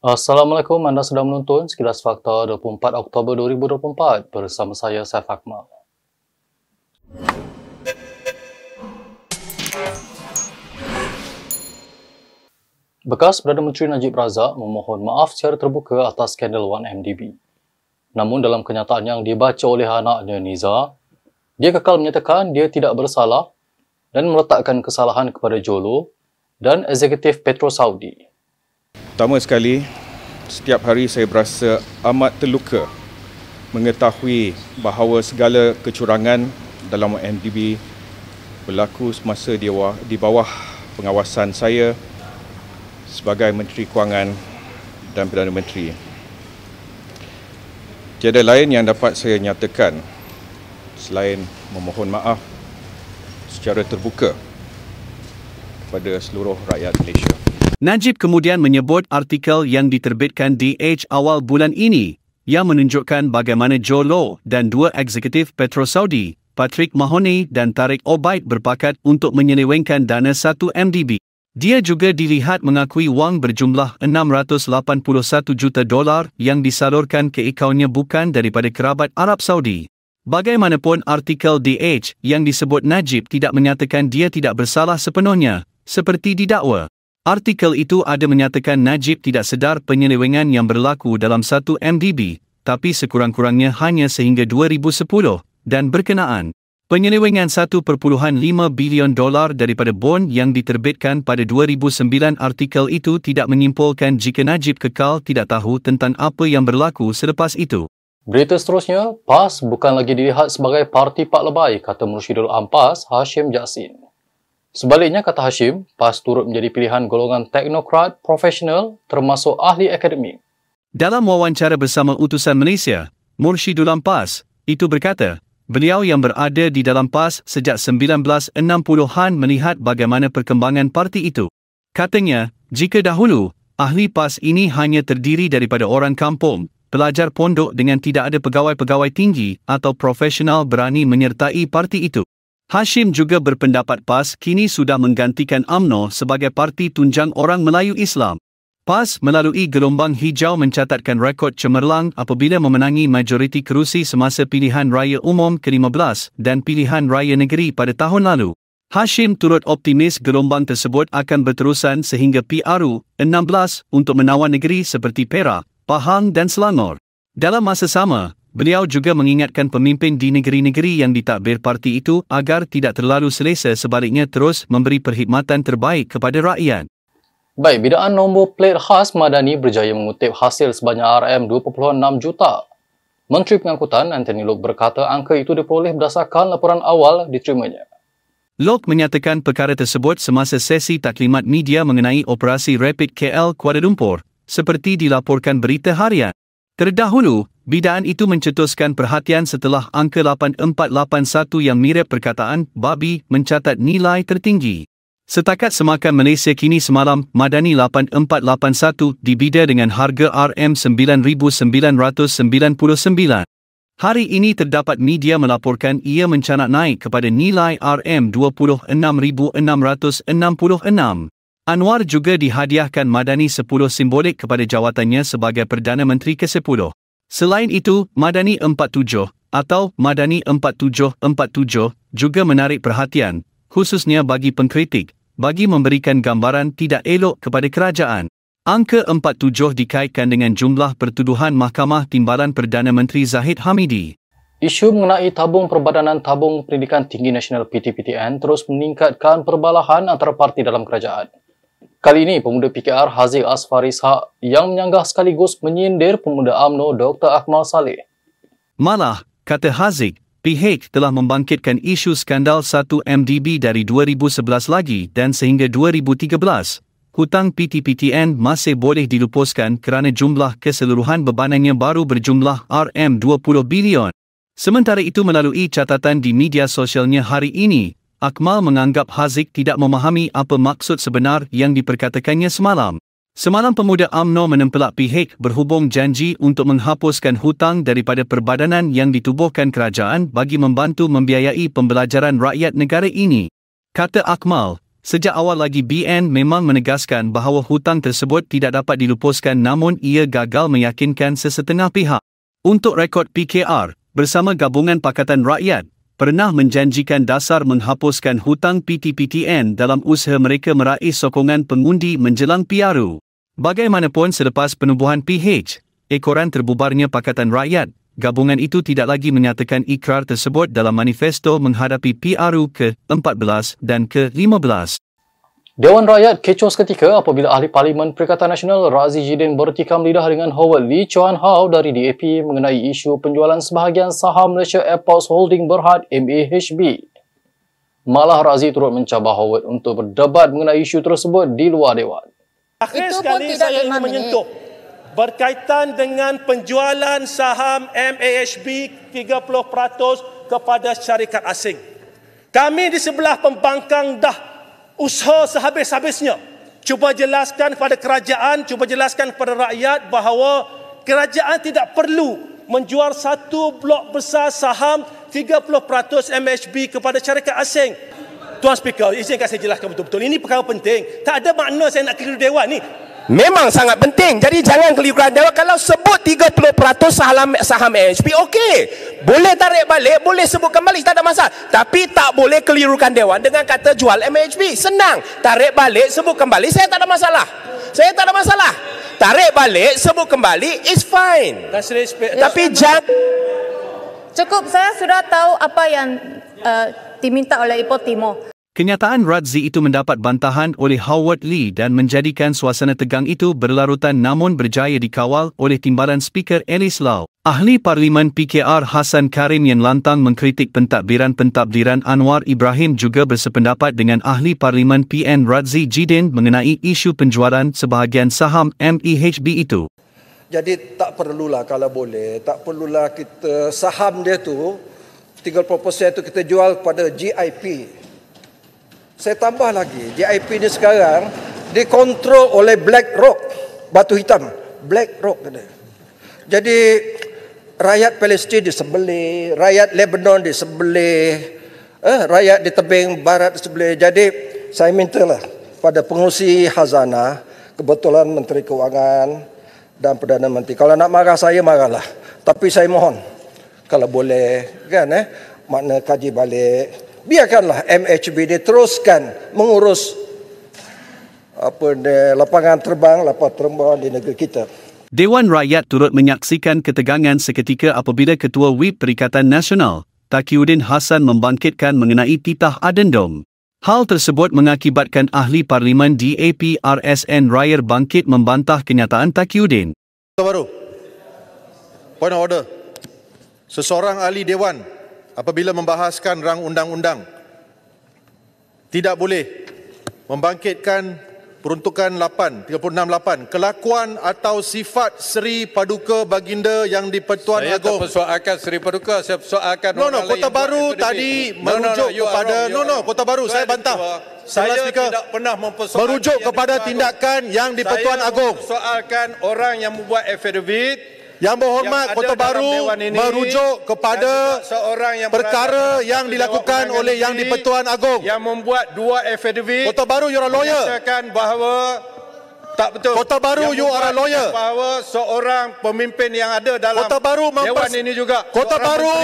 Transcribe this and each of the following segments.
Assalamualaikum, anda sedang menonton Sekilas Fakta 24 Oktober 2024 bersama saya, Saif Akmal. Bekas Perdana Menteri Najib Razak memohon maaf secara terbuka atas skandal 1MDB. Namun dalam kenyataan yang dibaca oleh anaknya Niza, dia kekal menyatakan dia tidak bersalah dan meletakkan kesalahan kepada Jolo dan eksekutif Petro Saudi. Pertama sekali, setiap hari saya berasa amat terluka mengetahui bahawa segala kecurangan dalam MDB berlaku semasa di bawah, di bawah pengawasan saya sebagai Menteri Kewangan dan Perdana Menteri. Tiada lain yang dapat saya nyatakan selain memohon maaf secara terbuka kepada seluruh rakyat Malaysia. Najib kemudian menyebut artikel yang diterbitkan di Age awal bulan ini yang menunjukkan bagaimana Joe Low dan dua eksekutif Petro Saudi, Patrick Mahoney dan Tariq Obaid berpakat untuk menyelewengkan dana 1 MDB. Dia juga dilihat mengakui wang berjumlah 681 juta dolar yang disalurkan ke akaunnya bukan daripada kerabat Arab Saudi. Bagaimanapun artikel The Age yang disebut Najib tidak menyatakan dia tidak bersalah sepenuhnya, seperti didakwa. Artikel itu ada menyatakan Najib tidak sedar penyelewengan yang berlaku dalam satu MDB, tapi sekurang-kurangnya hanya sehingga 2010, dan berkenaan. Penyelewengan 1.5 bilion dolar daripada bond yang diterbitkan pada 2009 artikel itu tidak menyimpulkan jika Najib kekal tidak tahu tentang apa yang berlaku selepas itu. Berita seterusnya, PAS bukan lagi dilihat sebagai parti Pak Lebai, kata Mursyidul Ampas Hashim Jassin. Sebaliknya, kata Hashim, PAS turut menjadi pilihan golongan teknokrat profesional termasuk ahli akademik. Dalam wawancara bersama utusan Malaysia, Murshidulam PAS, itu berkata, beliau yang berada di dalam PAS sejak 1960-an melihat bagaimana perkembangan parti itu. Katanya, jika dahulu, ahli PAS ini hanya terdiri daripada orang kampung, pelajar pondok dengan tidak ada pegawai-pegawai tinggi atau profesional berani menyertai parti itu. Hashim juga berpendapat PAS kini sudah menggantikan AMNO sebagai parti tunjang orang Melayu Islam. PAS melalui gelombang hijau mencatatkan rekod cemerlang apabila memenangi majoriti kerusi semasa pilihan raya umum ke-15 dan pilihan raya negeri pada tahun lalu. Hashim turut optimis gelombang tersebut akan berterusan sehingga PRU 16 untuk menawan negeri seperti Perak, Pahang dan Selangor. Dalam masa sama, Beliau juga mengingatkan pemimpin di negeri-negeri yang ditakbir parti itu agar tidak terlalu selesa sebaliknya terus memberi perkhidmatan terbaik kepada rakyat. Baik, bidaan nombor plate khas Madani berjaya mengutip hasil sebanyak RM2.6 juta. Menteri Pengangkutan Anthony Lok berkata angka itu diperoleh berdasarkan laporan awal diterimanya. Lok menyatakan perkara tersebut semasa sesi taklimat media mengenai operasi Rapid KL Kuala Lumpur, seperti dilaporkan berita harian. Terdahulu, bidaan itu mencetuskan perhatian setelah angka 8481 yang mirip perkataan babi mencatat nilai tertinggi. Setakat semakan Malaysia kini semalam, Madani 8481 dibida dengan harga RM9,999. Hari ini terdapat media melaporkan ia mencanak naik kepada nilai RM26,666. Anwar juga dihadiahkan Madani 10 simbolik kepada jawatannya sebagai Perdana Menteri ke-10. Selain itu, Madani 47 atau Madani 4747 juga menarik perhatian, khususnya bagi pengkritik, bagi memberikan gambaran tidak elok kepada kerajaan. Angka 47 dikaitkan dengan jumlah pertuduhan Mahkamah Timbalan Perdana Menteri Zahid Hamidi. Isu mengenai tabung perbadanan tabung pendidikan tinggi nasional PTPTN terus meningkatkan perbalahan antara parti dalam kerajaan. Kali ini, pemuda PKR Haziq Asfar Ishak yang menyanggah sekaligus menyindir pemuda AMNO Dr. Akmal Saleh. Malah, kata Haziq, PH telah membangkitkan isu skandal 1MDB dari 2011 lagi dan sehingga 2013, hutang PTPTN masih boleh dilupuskan kerana jumlah keseluruhan bebanannya baru berjumlah RM20 bilion. Sementara itu melalui catatan di media sosialnya hari ini, Akmal menganggap Hazik tidak memahami apa maksud sebenar yang diperkatakannya semalam. Semalam pemuda Amno menempelak pihak berhubung janji untuk menghapuskan hutang daripada perbadanan yang ditubuhkan kerajaan bagi membantu membiayai pembelajaran rakyat negara ini. Kata Akmal, sejak awal lagi BN memang menegaskan bahawa hutang tersebut tidak dapat dilupuskan namun ia gagal meyakinkan sesetengah pihak. Untuk rekod PKR, bersama Gabungan Pakatan Rakyat, pernah menjanjikan dasar menghapuskan hutang PTPTN dalam usaha mereka meraih sokongan pengundi menjelang PRU. Bagaimanapun selepas penubuhan PH, ekoran terbubarnya Pakatan Rakyat, gabungan itu tidak lagi menyatakan ikrar tersebut dalam manifesto menghadapi PRU ke-14 dan ke-15. Dewan Rakyat kecoh seketika apabila Ahli Parlimen Perikatan Nasional Razi Jidin bertikam lidah dengan Howard Lee Chuan Hao dari DAP mengenai isu penjualan sebahagian saham Malaysia Airports Holding Berhad MAHB. Malah Razi turut mencabar Howard untuk berdebat mengenai isu tersebut di luar Dewan. Akhir sekali saya ingin menyentuh berkaitan dengan penjualan saham MAHB 30% kepada syarikat asing. Kami di sebelah pembangkang dah usaha sehabis-habisnya cuba jelaskan kepada kerajaan cuba jelaskan kepada rakyat bahawa kerajaan tidak perlu menjual satu blok besar saham 30% MHB kepada syarikat asing Tuan Speaker, izinkan saya jelaskan betul-betul. Ini perkara penting. Tak ada makna saya nak keliru Dewan ni. Memang sangat penting. Jadi jangan keliru kerajaan. Kalau sebut 30% saham, saham AHP, okey. Boleh tarik balik, boleh sebut kembali, tak ada masalah. Tapi tak boleh kelirukan Dewan dengan kata jual MHB. Senang. Tarik balik, sebut kembali, saya tak ada masalah. Saya tak ada masalah. Tarik balik, sebut kembali, it's fine. Tapi jangan... Cukup, saya sudah tahu apa yang uh, diminta oleh Ipo Timo. Kenyataan Radzi itu mendapat bantahan oleh Howard Lee dan menjadikan suasana tegang itu berlarutan namun berjaya dikawal oleh timbalan Speaker Ellis Lau. Ahli Parlimen PKR Hassan Karim yang lantang mengkritik pentadbiran-pentadbiran Anwar Ibrahim juga bersependapat dengan Ahli Parlimen PN Radzi Jidin mengenai isu penjualan sebahagian saham MEHB itu. Jadi tak perlulah kalau boleh, tak perlulah kita saham dia tu 30% itu kita jual kepada GIP saya tambah lagi, JIP ni sekarang dikontrol oleh Black Rock, batu hitam. Black Rock kena. Jadi rakyat Palestin disebelih, rakyat Lebanon disebelih, eh, rakyat di tebing barat disebelih. Jadi saya mintalah pada pengurusi Hazana, kebetulan Menteri Keuangan dan Perdana Menteri. Kalau nak marah saya marahlah. Tapi saya mohon kalau boleh kan eh makna kaji balik biarkanlah MHB ini teruskan mengurus apa ni, lapangan terbang, lapangan terbang di negeri kita. Dewan Rakyat turut menyaksikan ketegangan seketika apabila Ketua WIP Perikatan Nasional, Takiuddin Hassan membangkitkan mengenai titah adendum. Hal tersebut mengakibatkan ahli parlimen DAP RSN Rayer bangkit membantah kenyataan Takiuddin. Baru. Point of order. Seseorang ahli dewan apabila membahaskan rang undang-undang tidak boleh membangkitkan peruntukan 8 368 kelakuan atau sifat Seri Paduka Baginda yang di saya agung saya persoalkan Seri Paduka saya persoalkan no no kota baru tadi merujuk kepada no no kota baru saya bantah saya tidak pernah mempersoalkan merujuk kepada tindakan yang di saya agung saya persoalkan orang yang membuat affidavit yang berhormat yang Kota Baru merujuk kepada seorang yang perkara yang dilakukan oleh Yang di-Pertuan Agong yang membuat dua affidavit Kota Baru you're a lawyer mengatakan bahawa tak betul. Kota Baru yang you are a lawyer. Bahawa seorang pemimpin yang ada dalam Kota Baru dewan ini juga Kota Baru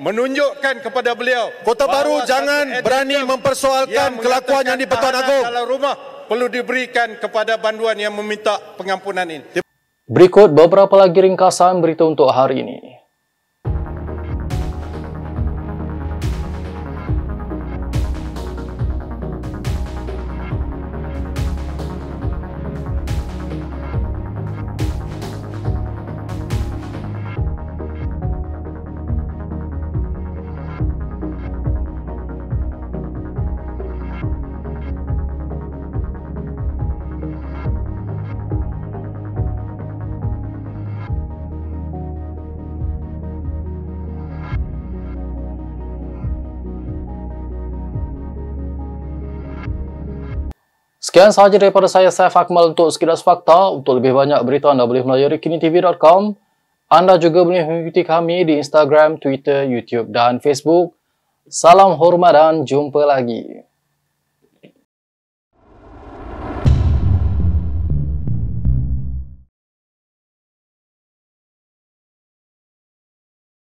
menunjukkan kepada beliau Kota Baru jangan berani mempersoalkan yang kelakuan yang di-Pertuan Agong. Kalau rumah perlu diberikan kepada banduan yang meminta pengampunan ini. Berikut beberapa lagi ringkasan berita untuk hari ini. Sekian sahaja daripada saya, Saif Akmal untuk Sekilas Fakta. Untuk lebih banyak berita anda boleh melayari kinitv.com. Anda juga boleh mengikuti kami di Instagram, Twitter, YouTube dan Facebook. Salam hormat dan jumpa lagi.